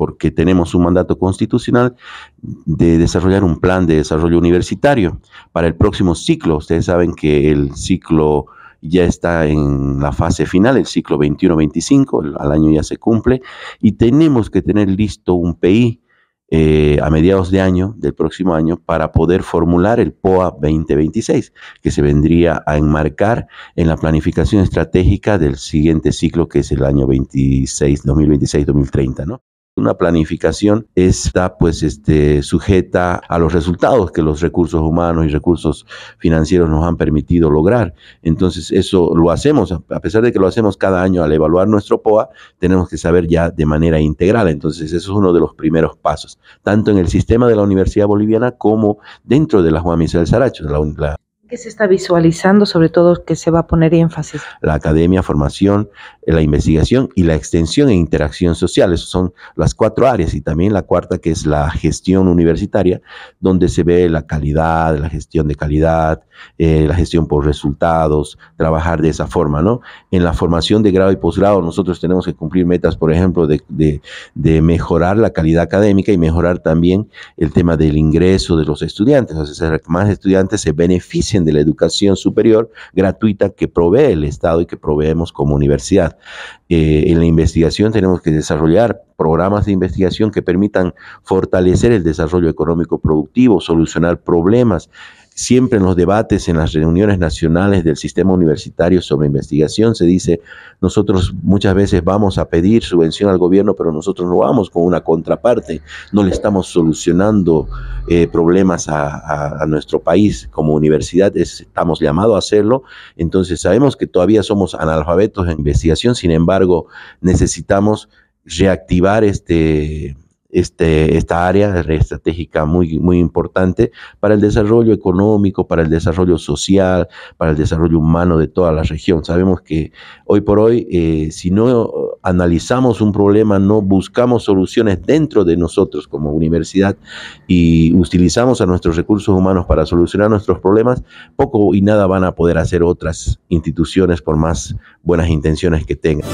porque tenemos un mandato constitucional de desarrollar un plan de desarrollo universitario para el próximo ciclo. Ustedes saben que el ciclo ya está en la fase final, el ciclo 21-25, al año ya se cumple, y tenemos que tener listo un PI eh, a mediados de año, del próximo año, para poder formular el POA 2026, que se vendría a enmarcar en la planificación estratégica del siguiente ciclo, que es el año 26, 2026-2030, ¿no? una planificación está pues este, sujeta a los resultados que los recursos humanos y recursos financieros nos han permitido lograr. Entonces eso lo hacemos, a pesar de que lo hacemos cada año al evaluar nuestro POA, tenemos que saber ya de manera integral. Entonces eso es uno de los primeros pasos, tanto en el sistema de la Universidad Boliviana como dentro de la Juan del Saracho, la, la ¿Qué se está visualizando, sobre todo que se va a poner énfasis? La academia, formación, la investigación y la extensión e interacción social. Esas son las cuatro áreas y también la cuarta que es la gestión universitaria, donde se ve la calidad, la gestión de calidad, eh, la gestión por resultados, trabajar de esa forma, ¿no? En la formación de grado y posgrado nosotros tenemos que cumplir metas, por ejemplo, de, mejorar la calidad académica y mejorar también el tema del ingreso de los estudiantes, más estudiantes se benefician de la educación superior gratuita que provee el Estado y que proveemos como universidad. Eh, en la investigación tenemos que desarrollar programas de investigación que permitan fortalecer el desarrollo económico productivo, solucionar problemas, Siempre en los debates, en las reuniones nacionales del sistema universitario sobre investigación, se dice, nosotros muchas veces vamos a pedir subvención al gobierno, pero nosotros no vamos con una contraparte, no le estamos solucionando eh, problemas a, nuestro país como universidad, estamos llamados a hacerlo, entonces sabemos que todavía somos analfabetos en investigación, sin embargo, necesitamos reactivar este este, esta área estratégica muy, muy importante para el desarrollo económico, para el desarrollo social, para el desarrollo humano de toda la región. Sabemos que hoy por hoy, eh, si no analizamos un problema, no buscamos soluciones dentro de nosotros como universidad y utilizamos a nuestros recursos humanos para solucionar nuestros problemas, poco y nada van a poder hacer otras instituciones por más buenas intenciones que tengan.